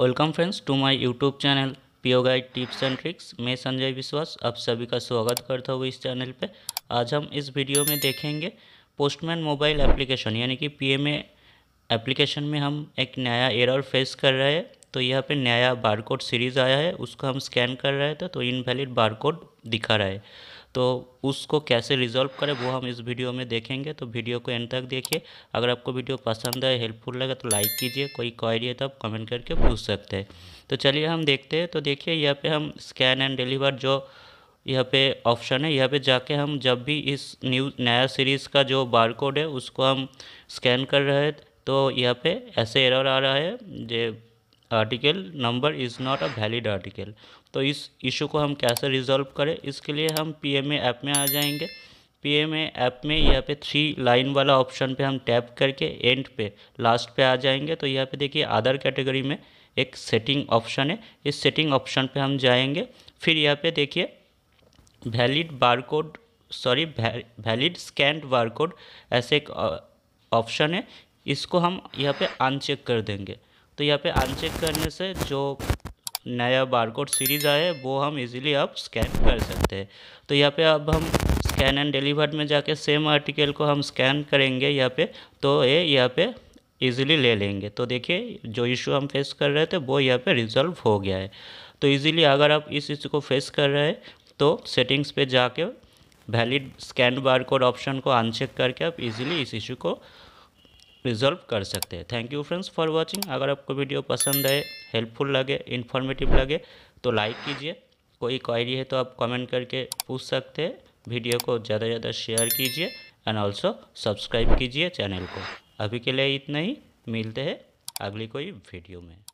welcome friends to my YouTube channel PO guide tips and tricks मैं संजय विश्वास आप सभी का स्वागत करता हूँ इस चैनल पे आज हम इस वीडियो में देखेंगे पोस्टमैन मोबाइल एप्लीकेशन यानी कि पीएमए एप्लीकेशन में हम एक नया एरर फेस कर रहे हैं तो यहाँ पे नया बारकोड सीरीज़ आया है उसको हम स्कैन कर रहे थे तो इनवैलिड बारकोड दिखा रहा है तो उसको कैसे रिजॉल्व करें वो हम इस वीडियो में देखेंगे तो वीडियो को एंड तक देखिए अगर आपको वीडियो पसंद आए हेल्पफुल लगे तो लाइक कीजिए कोई क्वारी है तो आप कमेंट करके पूछ सकते हैं तो चलिए हम देखते हैं तो देखिए यहाँ पे हम स्कैन एंड डिलीवर जो यहाँ पे ऑप्शन है यहाँ पे जाके हम जब भी इस न्यू नया सीरीज़ का जो बार कोड है उसको हम स्कैन कर रहे हैं तो यहाँ पर ऐसे एरर आ रहा है J article number is not a valid article तो इस इशू को हम कैसे रिजॉल्व करें इसके लिए हम पी एम ए ऐप में आ जाएंगे पी एम ए ऐप में यहाँ पे थ्री लाइन वाला ऑप्शन पे हम टैप करके एंड पे लास्ट पे आ जाएंगे तो यहाँ पे देखिए अदर कैटेगरी में एक सेटिंग ऑप्शन है इस सेटिंग ऑप्शन पे हम जाएंगे फिर यहाँ पे देखिए valid code sorry valid scanned code ऐसे एक ऑप्शन है इसको हम यहाँ पे अनचेक कर देंगे तो यहाँ पे अनचेक करने से जो नया बारकोड सीरीज़ आया है वो हम इजीली अब स्कैन कर सकते हैं तो यहाँ पे अब हम स्कैन एंड डिलीवर में जाके सेम आर्टिकल को हम स्कैन करेंगे यहाँ पे तो ये यह यहाँ पे इजीली ले लेंगे तो देखिए जो इशू हम फेस कर रहे थे वो यहाँ पे रिजॉल्व हो गया है तो इजीली अगर आप इस इशू को फेस कर रहे हैं तो सेटिंग्स पे जाके valid scan bar code option को अनचेक करके आप इजीली इस इशू को रिजॉल्व कर सकते हैं thank you friends for watching अगर आपको वीडियो पसंद आए हेल्पफुल लगे इन्फॉर्मेटिव लगे तो लाइक कीजिए कोई क्वारी है तो आप कमेंट करके पूछ सकते हैं वीडियो को ज़्यादा से ज़्यादा शेयर कीजिए एंड ऑल्सो सब्सक्राइब कीजिए चैनल को अभी के लिए इतना ही मिलते हैं अगली कोई वीडियो में